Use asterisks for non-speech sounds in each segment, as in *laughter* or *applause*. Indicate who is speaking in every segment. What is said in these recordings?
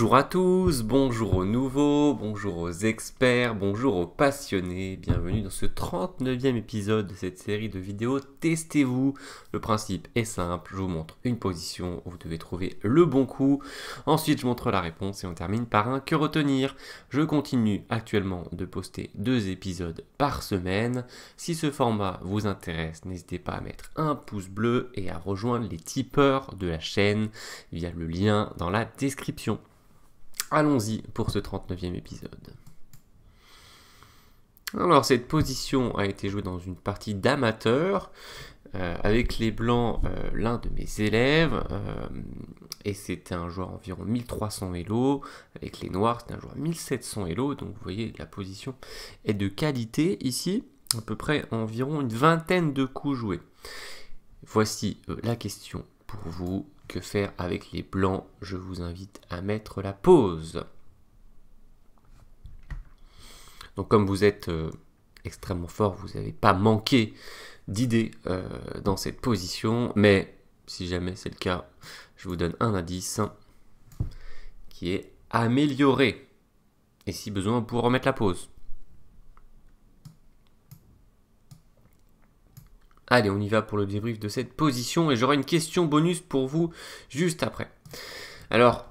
Speaker 1: Bonjour à tous, bonjour aux nouveaux, bonjour aux experts, bonjour aux passionnés, bienvenue dans ce 39e épisode de cette série de vidéos Testez-vous. Le principe est simple, je vous montre une position, vous devez trouver le bon coup, ensuite je montre la réponse et on termine par un que retenir. Je continue actuellement de poster deux épisodes par semaine. Si ce format vous intéresse, n'hésitez pas à mettre un pouce bleu et à rejoindre les tipeurs de la chaîne via le lien dans la description. Allons-y pour ce 39e épisode. Alors cette position a été jouée dans une partie d'amateur euh, avec les blancs, euh, l'un de mes élèves, euh, et c'était un joueur environ 1300 Elo, avec les noirs c'était un joueur 1700 Elo, donc vous voyez la position est de qualité ici, à peu près environ une vingtaine de coups joués. Voici la question pour vous, faire avec les blancs, je vous invite à mettre la pause. Donc comme vous êtes euh, extrêmement fort, vous n'avez pas manqué d'idées euh, dans cette position, mais si jamais c'est le cas, je vous donne un indice qui est amélioré Et si besoin, pour remettre la pause. Allez, on y va pour le débrief de cette position et j'aurai une question bonus pour vous juste après. Alors,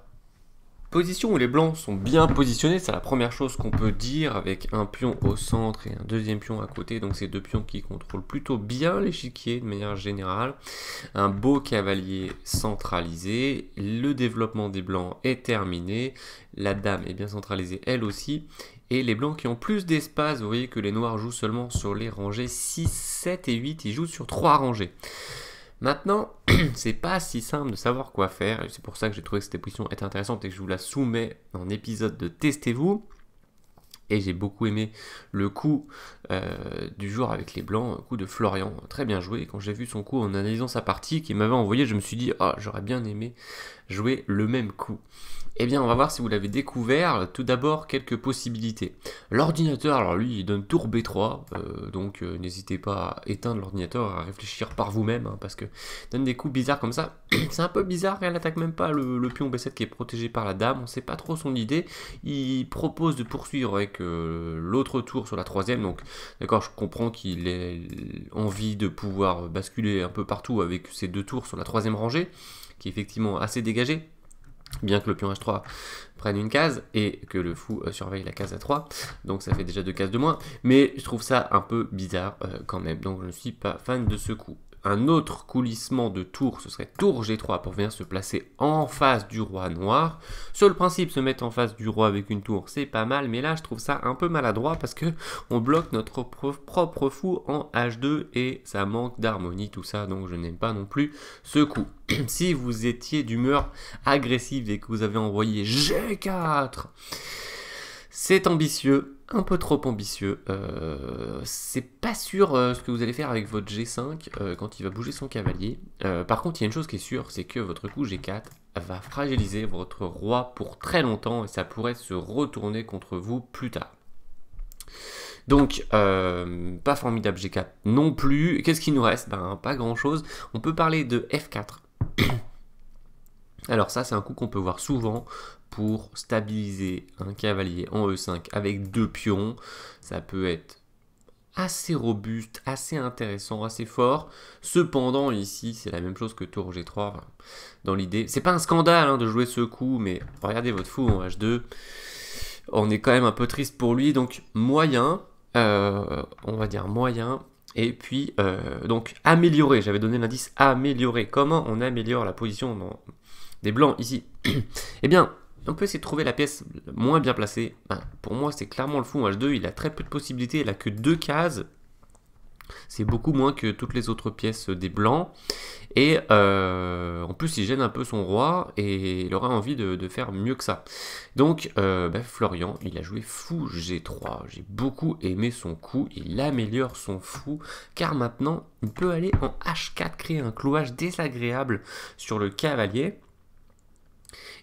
Speaker 1: position où les blancs sont bien positionnés, c'est la première chose qu'on peut dire avec un pion au centre et un deuxième pion à côté, donc ces deux pions qui contrôlent plutôt bien l'échiquier de manière générale. Un beau cavalier centralisé, le développement des blancs est terminé, la dame est bien centralisée elle aussi, et les blancs qui ont plus d'espace, vous voyez que les noirs jouent seulement sur les rangées 6, 7 et 8, ils jouent sur 3 rangées. Maintenant, *clears throat* c'est pas si simple de savoir quoi faire, et c'est pour ça que j'ai trouvé que cette position est intéressante et que je vous la soumets en épisode de Testez-vous. Et j'ai beaucoup aimé le coup euh, du jour avec les blancs, coup de Florian, très bien joué. quand j'ai vu son coup en analysant sa partie qu'il m'avait envoyé, je me suis dit, oh, j'aurais bien aimé jouer le même coup. Eh bien, on va voir si vous l'avez découvert. Tout d'abord, quelques possibilités. L'ordinateur, alors lui, il donne tour B3, euh, donc euh, n'hésitez pas à éteindre l'ordinateur, à réfléchir par vous-même, hein, parce que donne des coups bizarres comme ça. *clears throat* C'est un peu bizarre, hein, elle n'attaque même pas le, pion B7 qui est protégé par la dame, on ne sait pas trop son idée. Il propose de poursuivre avec euh, l'autre tour sur la troisième, donc d'accord, je comprends qu'il ait envie de pouvoir basculer un peu partout avec ses deux tours sur la troisième rangée, qui est effectivement assez dégagée bien que le pion h3 prenne une case et que le fou euh, surveille la case à 3, donc ça fait déjà deux cases de moins, mais je trouve ça un peu bizarre euh, quand même, donc je ne suis pas fan de ce coup un autre coulissement de tour, ce serait tour G3 pour venir se placer en face du roi noir. Sur le principe, se mettre en face du roi avec une tour, c'est pas mal, mais là je trouve ça un peu maladroit parce que on bloque notre propre fou en H2 et ça manque d'harmonie tout ça, donc je n'aime pas non plus ce coup. *clears throat* si vous étiez d'humeur agressive et que vous avez envoyé G4 c'est ambitieux, un peu trop ambitieux. Euh, c'est pas sûr euh, ce que vous allez faire avec votre G5 euh, quand il va bouger son cavalier. par contre, il y a une chose qui est sûre, c'est que votre coup G4 va fragiliser votre roi pour très longtemps et ça pourrait se retourner contre vous plus tard. Donc, pas formidable G4 non plus. Qu'est-ce qui nous reste Ben, pas grand-chose. On peut parler de F4. Alors ça, c'est un coup qu'on peut voir souvent pour stabiliser un cavalier en E5 avec deux pions. Ça peut être assez robuste, assez intéressant, assez fort. Cependant, ici, c'est la même chose que tour G3. dans l'idée, c'est pas un scandale hein, de jouer ce coup, mais regardez votre fou en H2. On est quand même un peu triste pour lui, donc moyen, euh, on va dire moyen. Et puis, euh, donc, améliorer. J'avais donné l'indice améliorer. Comment on améliore la position dans des blancs ici, *clears throat* eh bien, on peut essayer de trouver la pièce moins bien placée. pour moi, c'est clairement le fou. H2, il a très peu de possibilités. Il n'a que deux cases. C'est beaucoup moins que toutes les autres pièces des blancs. Et euh, en plus, il gêne un peu son roi et il aura envie de, faire mieux que ça. Donc, euh, bah, Florian, il a joué fou G3. J'ai beaucoup aimé son coup. Il améliore son fou car maintenant, il peut aller en H4, créer un clouage désagréable sur le cavalier.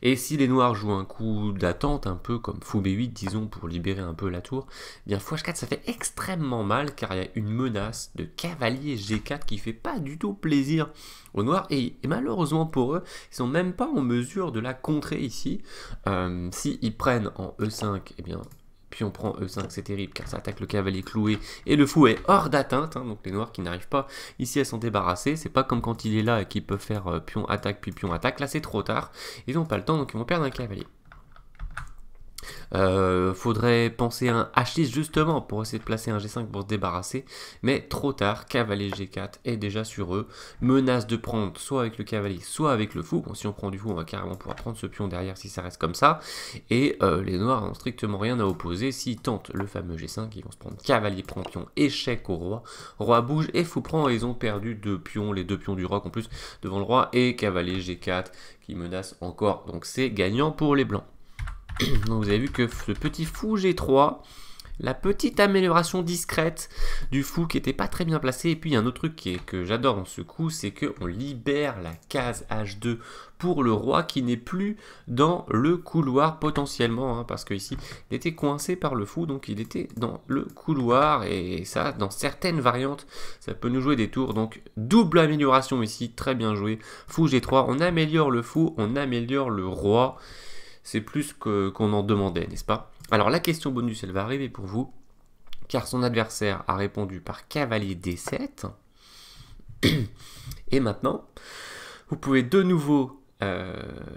Speaker 1: Et si les noirs jouent un coup d'attente, un peu comme fou B8, disons, pour libérer un peu la tour, eh bien fou 4 ça fait extrêmement mal car il y a une menace de cavalier G4 qui fait pas du tout plaisir aux noirs et, malheureusement pour eux, ils sont même pas en mesure de la contrer ici. Euh, S'ils prennent en E5, eh bien puis on prend E5, c'est terrible car ça attaque le cavalier cloué et le fou est hors d'atteinte. Hein, donc les noirs qui n'arrivent pas ici à s'en débarrasser. C'est pas comme quand il est là et qu'il peut faire euh, pion attaque puis pion attaque. Là c'est trop tard. Ils n'ont pas le temps donc ils vont perdre un cavalier. Euh, faudrait penser à un H6 justement pour essayer de placer un G5 pour se débarrasser. Mais trop tard, cavalier G4 est déjà sur eux. Menace de prendre soit avec le cavalier, soit avec le fou. Bon, si on prend du fou, on va carrément pouvoir prendre ce pion derrière si ça reste comme ça. Et euh, les noirs n'ont strictement rien à opposer. S'ils tentent le fameux G5, ils vont se prendre cavalier prend pion, échec au roi. Roi bouge et fou prend. ils ont perdu deux pions, les deux pions du roc en plus devant le roi. Et cavalier G4 qui menace encore. Donc c'est gagnant pour les blancs. *clears throat* vous avez vu que ce petit fou G3, la petite amélioration discrète du fou qui n'était pas très bien placé. Et puis il y a un autre truc que j'adore dans ce coup, c'est qu'on libère la case H2 pour le roi qui n'est plus dans le couloir potentiellement, hein, parce qu'ici il était coincé par le fou, donc il était dans le couloir, et ça, dans certaines variantes, ça peut nous jouer des tours, donc double amélioration ici, très bien joué, fou G3, on améliore le fou, on améliore le roi, c'est plus qu'on en demandait, n'est-ce pas Alors la question bonus, elle va arriver pour vous, car son adversaire a répondu par cavalier D7. Et maintenant, vous pouvez de nouveau euh,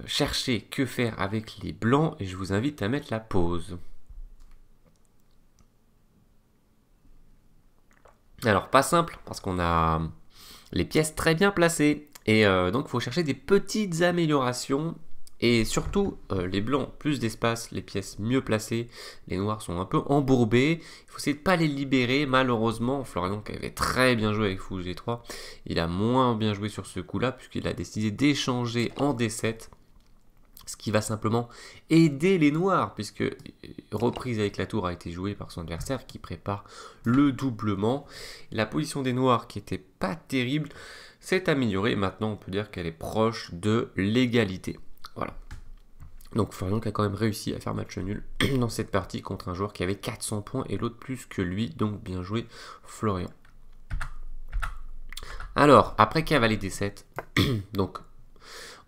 Speaker 1: chercher que faire avec les blancs et je vous invite à mettre la pause. Alors pas simple parce qu'on a les pièces très bien placées et euh, donc il faut chercher des petites améliorations et surtout, euh, les blancs plus d'espace, les pièces mieux placées, les noirs sont un peu embourbés. Il faut essayer de pas les libérer. Malheureusement, Florian qui avait très bien joué avec Fou G3, il a moins bien joué sur ce coup-là puisqu'il a décidé d'échanger en D7 ce qui va simplement aider les noirs, puisque euh, reprise avec la tour a été jouée par son adversaire qui prépare le doublement. La position des noirs qui n'était pas terrible s'est améliorée, maintenant on peut dire qu'elle est proche de l'égalité. Voilà. Donc Florian qui a quand même réussi à faire match nul *clears throat* dans cette partie contre un joueur qui avait 400 points et l'autre plus que lui. Donc bien joué Florian. Alors, après a D7, *clears throat* donc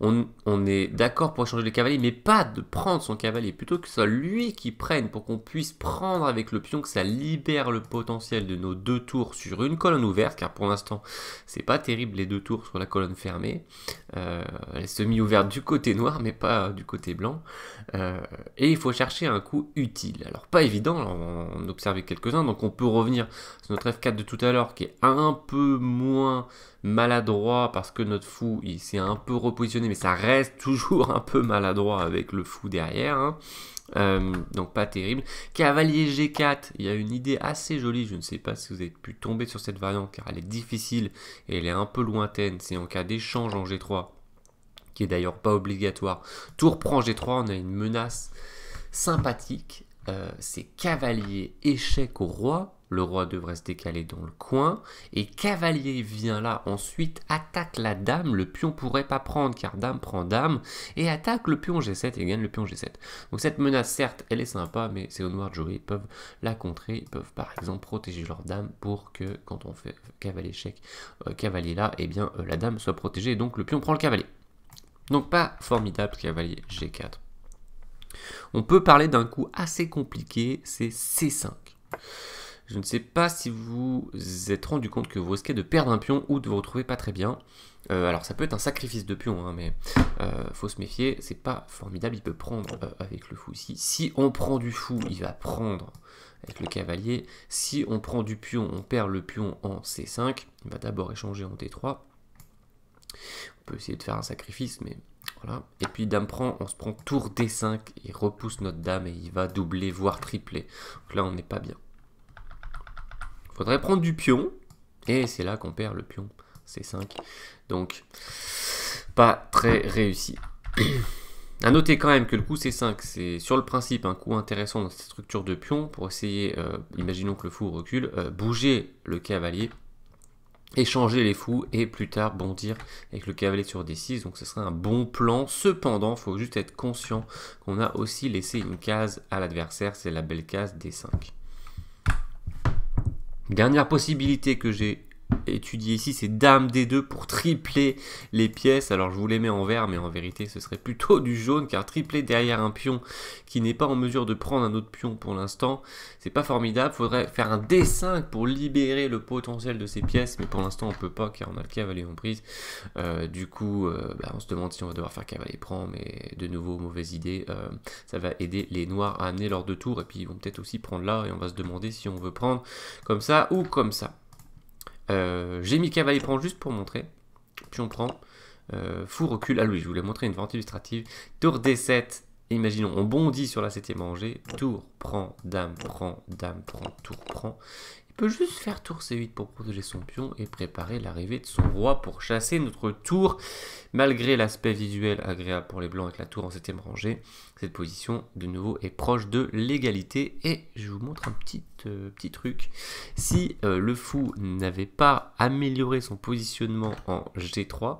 Speaker 1: on, est d'accord pour échanger les cavaliers, mais pas de prendre son cavalier, plutôt que ce soit lui qui prenne pour qu'on puisse prendre avec le pion, que ça libère le potentiel de nos deux tours sur une colonne ouverte, car pour l'instant, c'est pas terrible les deux tours sur la colonne fermée. Euh, elle est semi-ouverte du côté noir, mais pas du côté blanc. Euh, et il faut chercher un coup utile. Alors, pas évident, on observait quelques-uns, donc on peut revenir sur notre F4 de tout à l'heure, qui est un peu moins maladroit parce que notre fou il s'est un peu repositionné, mais ça reste toujours un peu maladroit avec le fou derrière. Hein. Euh, donc pas terrible. Cavalier G4, il y a une idée assez jolie, je ne sais pas si vous avez pu tomber sur cette variante car elle est difficile et elle est un peu lointaine, c'est en cas d'échange en G3, qui est d'ailleurs pas obligatoire. Tour prend G3, on a une menace sympathique, euh, c'est cavalier échec au roi, le roi devrait se décaler dans le coin, et cavalier vient là, ensuite attaque la dame, le pion pourrait pas prendre car dame prend dame, et attaque le pion G7 et gagne le pion G7. Donc cette menace, certes, elle est sympa, mais c'est ces noirs Ils peuvent la contrer, ils peuvent par exemple protéger leur dame pour que quand on fait cavalier échec, euh, cavalier là, et eh bien euh, la dame soit protégée, et donc le pion prend le cavalier. Donc pas formidable cavalier G4. On peut parler d'un coup assez compliqué, c'est C5. Je ne sais pas si vous êtes rendu compte que vous risquez de perdre un pion ou de vous retrouver pas très bien. Euh, alors ça peut être un sacrifice de pion, hein, mais euh, faut se méfier, c'est pas formidable, il peut prendre euh, avec le fou ici. Si on prend du fou, il va prendre avec le cavalier. Si on prend du pion, on perd le pion en C5, il va d'abord échanger en D3. On peut essayer de faire un sacrifice, mais voilà. Et puis dame prend, on se prend tour D5, et repousse notre dame et il va doubler, voire tripler. Donc là on n'est pas bien. Faudrait prendre du pion. Et c'est là qu'on perd le pion. C'est 5. Donc, pas très réussi. *clears throat* à noter quand même que le coup C5, c'est sur le principe un coup intéressant dans cette structure de pion pour essayer, euh, imaginons que le fou recule, euh, bouger le cavalier, échanger les fous et plus tard bondir avec le cavalier sur D6. Donc ce serait un bon plan. Cependant, il faut juste être conscient qu'on a aussi laissé une case à l'adversaire, c'est la belle case D5. Dernière possibilité que j'ai Étudier ici, ces dames des deux pour tripler les pièces. Alors je vous les mets en vert, mais en vérité ce serait plutôt du jaune, car tripler derrière un pion qui n'est pas en mesure de prendre un autre pion pour l'instant, c'est pas formidable. Faudrait faire un D5 pour libérer le potentiel de ces pièces, mais pour l'instant on peut pas, car on a le cavalier en prise. Euh, du coup, euh, bah, on se demande si on va devoir faire cavalier prend, mais de nouveau, mauvaise idée. Euh, ça va aider les noirs à amener leurs deux tours, et puis ils vont peut-être aussi prendre là, et on va se demander si on veut prendre comme ça ou comme ça. Euh, j'ai mis cavalier prend juste pour montrer. Puis on prend. Euh, fou recul. Ah oui, je voulais montrer une vente illustrative. Tour D7. Imaginons, on bondit sur la septième rangée. Tour prend, dame prend, dame prend, tour prend. Il peut juste faire tour C8 pour protéger son pion et préparer l'arrivée de son roi pour chasser notre tour. Malgré l'aspect visuel agréable pour les blancs avec la tour en 7ème rangée, cette position de nouveau est proche de l'égalité. Et je vous montre un petit, euh, petit truc. Si euh, le fou n'avait pas amélioré son positionnement en G3,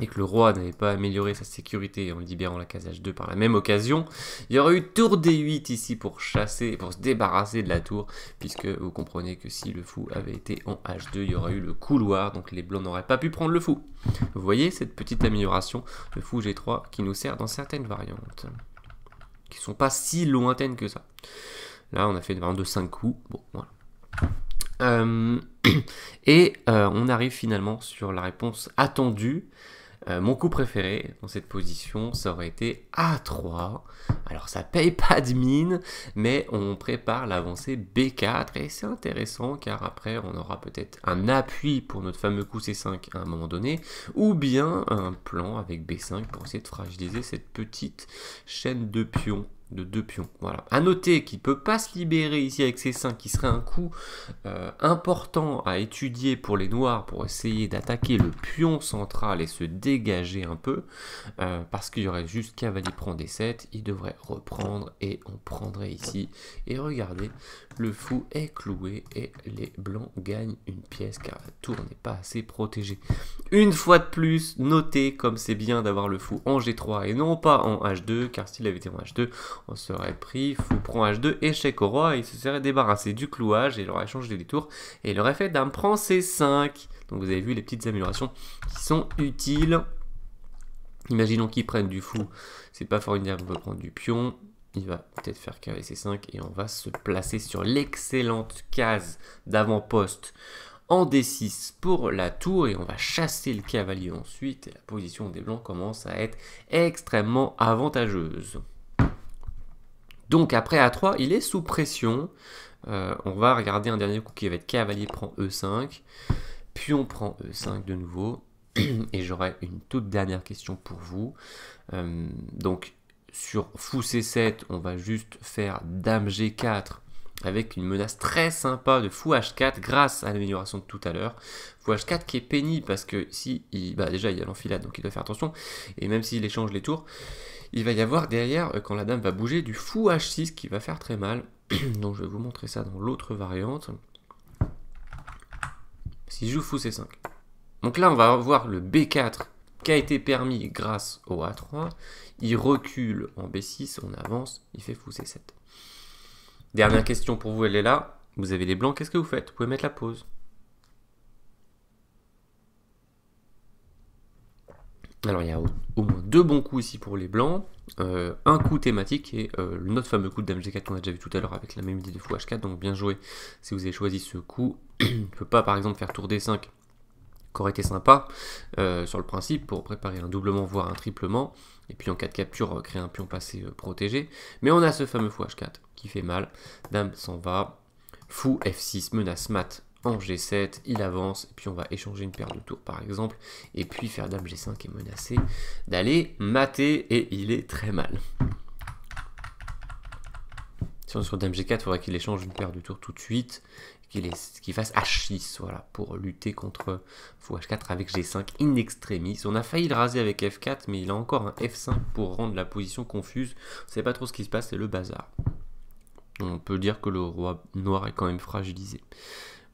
Speaker 1: et que le roi n'avait pas amélioré sa sécurité en libérant la case H2 par la même occasion, il y aurait eu tour D8 ici pour chasser, pour se débarrasser de la tour, puisque vous comprenez que si le fou avait été en H2, il y aurait eu le couloir, donc les blancs n'auraient pas pu prendre le fou. Vous voyez cette petite amélioration, le fou G3, qui nous sert dans certaines variantes, qui ne sont pas si lointaines que ça. Là, on a fait une variante de 5 coups, bon, voilà. Euh, *clears throat* et euh, on arrive finalement sur la réponse attendue, euh, mon coup préféré dans cette position, ça aurait été A3. Alors ça paye pas de mine, mais on prépare l'avancée B4 et c'est intéressant car après on aura peut-être un appui pour notre fameux coup C5 à un moment donné, ou bien un plan avec B5 pour essayer de fragiliser cette petite chaîne de pions de deux pions. Voilà. À noter qu'il peut pas se libérer ici avec ses 5, qui serait un coup euh, important à étudier pour les noirs pour essayer d'attaquer le pion central et se dégager un peu, euh, parce qu'il y aurait juste cavalier prend des 7, il devrait reprendre et on prendrait ici. Et regardez, le fou est cloué et les blancs gagnent une pièce car la tour n'est pas assez protégée. Une fois de plus, notez comme c'est bien d'avoir le fou en G3 et non pas en H2, car s'il avait été en H2, on serait pris fou prend H2, échec au roi, il se serait débarrassé du clouage et il aurait changé les tours et il aurait fait d'un prend C5. Donc vous avez vu les petites améliorations qui sont utiles. Imaginons qu'il prenne du fou, c'est pas formidable, on peut prendre du pion. Il va peut-être faire carré C5 et on va se placer sur l'excellente case d'avant-poste en D6 pour la tour et on va chasser le cavalier ensuite. Et la position des blancs commence à être extrêmement avantageuse. Donc après A3, il est sous pression. Euh, on va regarder un dernier coup qui va être cavalier prend E5. Puis on prend E5 de nouveau. *clears throat* Et j'aurai une toute dernière question pour vous. Euh, donc sur fou C7, on va juste faire dame G4 avec une menace très sympa de fou H4 grâce à l'amélioration de tout à l'heure. Fou H4 qui est pénible parce que si il, bah déjà il y a l'enfilade donc il doit faire attention et même s'il échange les tours, il va y avoir derrière, euh, quand la dame va bouger, du fou H6 qui va faire très mal. *clears throat* Donc je vais vous montrer ça dans l'autre variante. Si je joue fou C5. Donc là, on va voir le B4 qui a été permis grâce au A3. Il recule en B6, on avance, il fait fou C7. Dernière question pour vous, elle est là. Vous avez les blancs, qu'est-ce que vous faites Vous pouvez mettre la pause. Alors il y a au, moins deux bons coups ici pour les blancs. Euh, un coup thématique et euh, notre fameux coup de Dame G4 qu'on a déjà vu tout à l'heure avec la même idée de fou H4. Donc bien joué si vous avez choisi ce coup. *clears throat* on ne peut pas par exemple faire tour D5 aurait été sympa euh, sur le principe pour préparer un doublement voire un triplement et puis en cas de capture créer un pion passé protégé mais on a ce fameux fou h4 qui fait mal dame s'en va fou f6 menace mat en G7, il avance, et puis on va échanger une paire de tours par exemple, et puis faire dame G5 est menacé d'aller mater, et il est très mal. Si on est sur dame G4, il faudrait qu'il échange une paire de tours tout de suite, qu'il fasse H6, voilà, pour lutter contre fou H4 avec G5 in extremis. On a failli le raser avec F4, mais il a encore un F5 pour rendre la position confuse. On ne sait pas trop ce qui se passe, c'est le bazar. On peut dire que le roi noir est quand même fragilisé.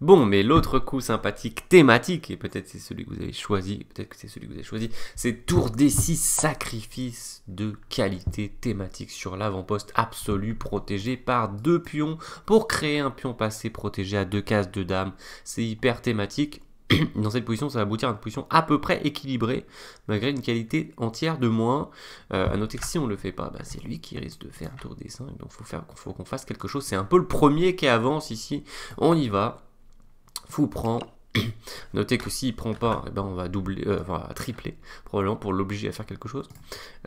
Speaker 1: Bon, mais l'autre coup sympathique thématique, et peut-être c'est celui que vous avez choisi, peut-être que c'est celui que vous avez choisi, c'est Tour des six sacrifice de qualité thématique sur l'avant-poste absolu protégé par deux pions pour créer un pion passé protégé à deux cases de dames. C'est hyper thématique. *clears throat* Dans cette position, ça va aboutir à une position à peu près équilibrée, malgré une qualité entière de moins. A euh, à noter que si on ne le fait pas, bah, c'est lui qui risque de faire un tour des 5, donc il faut qu'on fasse quelque chose. C'est un peu le premier qui avance ici. On y va fou prend. *clears throat* Notez que s'il prend pas, eh ben on va doubler, euh, tripler, probablement pour l'obliger à faire quelque chose.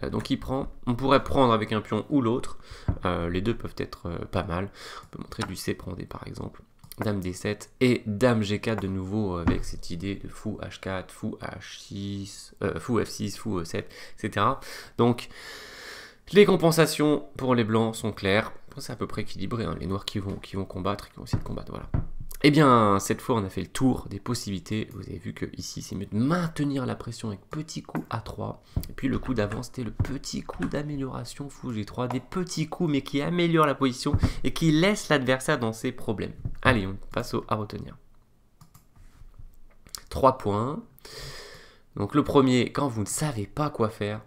Speaker 1: Euh, donc il prend. On pourrait prendre avec un pion ou l'autre. Euh, les deux peuvent être pas mal. On peut montrer du C prend D par exemple. Dame D7 et Dame G4 de nouveau avec cette idée de fou H4, fou H6, fou F6, fou E7, etc. Donc les compensations pour les blancs sont claires. C'est à peu près équilibré. Hein. Les noirs qui vont, qui vont combattre qui vont essayer de combattre. Voilà. Eh bien, cette fois, on a fait le tour des possibilités. Vous avez vu que ici, c'est mieux de maintenir la pression avec petit coup à 3. Et puis, le coup d'avance, c'était le petit coup d'amélioration fou G3. Des petits coups, mais qui améliorent la position et qui laissent l'adversaire dans ses problèmes. Allez, on passe au à retenir. 3 points. Donc, le premier, quand vous ne savez pas quoi faire,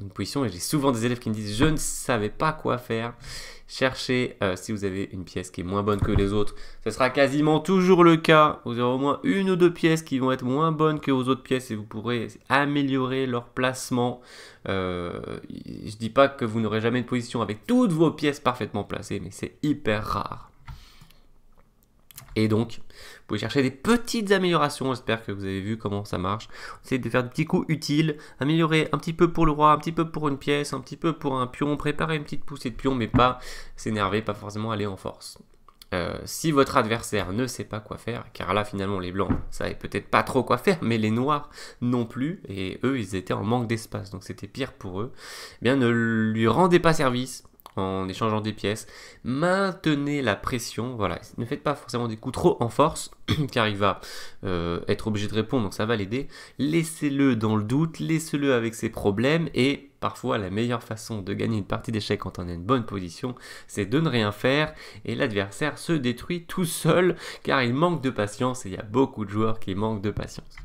Speaker 1: une position et j'ai souvent des élèves qui me disent je ne savais pas quoi faire. Cherchez euh, si vous avez une pièce qui est moins bonne que les autres. Ce sera quasiment toujours le cas. Vous aurez au moins une ou deux pièces qui vont être moins bonnes que vos autres pièces et vous pourrez améliorer leur placement. Euh, je dis pas que vous n'aurez jamais une position avec toutes vos pièces parfaitement placées, mais c'est hyper rare. Et donc, vous pouvez chercher des petites améliorations. J'espère que vous avez vu comment ça marche. Essayez de faire des petits coups utiles, améliorer un petit peu pour le roi, un petit peu pour une pièce, un petit peu pour un pion, préparer une petite poussée de pion, mais pas s'énerver, pas forcément aller en force. Euh, si votre adversaire ne sait pas quoi faire, car là finalement les blancs savaient peut-être pas trop quoi faire, mais les noirs non plus, et eux ils étaient en manque d'espace, donc c'était pire pour eux, eh bien ne lui rendez pas service, en échangeant des pièces. Maintenez la pression, voilà. Ne faites pas forcément des coups trop en force, *clears throat* car il va euh, être obligé de répondre, donc ça va l'aider. Laissez-le dans le doute, laissez-le avec ses problèmes, et parfois la meilleure façon de gagner une partie d'échecs quand on a une bonne position, c'est de ne rien faire, et l'adversaire se détruit tout seul, car il manque de patience, et il y a beaucoup de joueurs qui manquent de patience.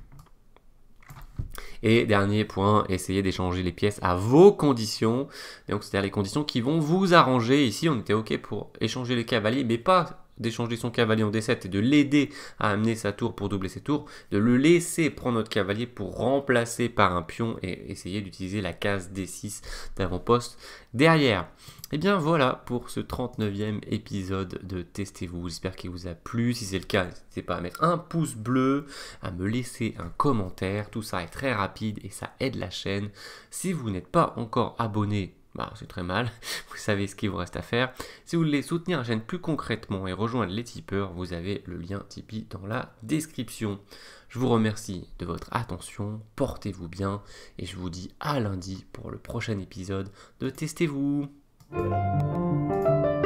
Speaker 1: Et dernier point, essayez d'échanger les pièces à vos conditions. Donc, c'est-à-dire les conditions qui vont vous arranger. Ici, on était OK pour échanger les cavaliers, mais pas d'échanger son cavalier en D7 et de l'aider à amener sa tour pour doubler ses tours, de le laisser prendre notre cavalier pour remplacer par un pion et essayer d'utiliser la case D6 d'avant-poste derrière. Et eh bien voilà pour ce 39e épisode de Testez-vous. J'espère qu'il vous a plu. Si c'est le cas, n'hésitez pas à mettre un pouce bleu, à me laisser un commentaire. Tout ça est très rapide et ça aide la chaîne. Si vous n'êtes pas encore abonné, bah, c'est très mal, *laughs* vous savez ce qu'il vous reste à faire. Si vous voulez soutenir la chaîne plus concrètement et rejoindre les tipeurs, vous avez le lien Tipeee dans la description. Je vous remercie de votre attention, portez-vous bien et je vous dis à lundi pour le prochain épisode de Testez-vous Thank you.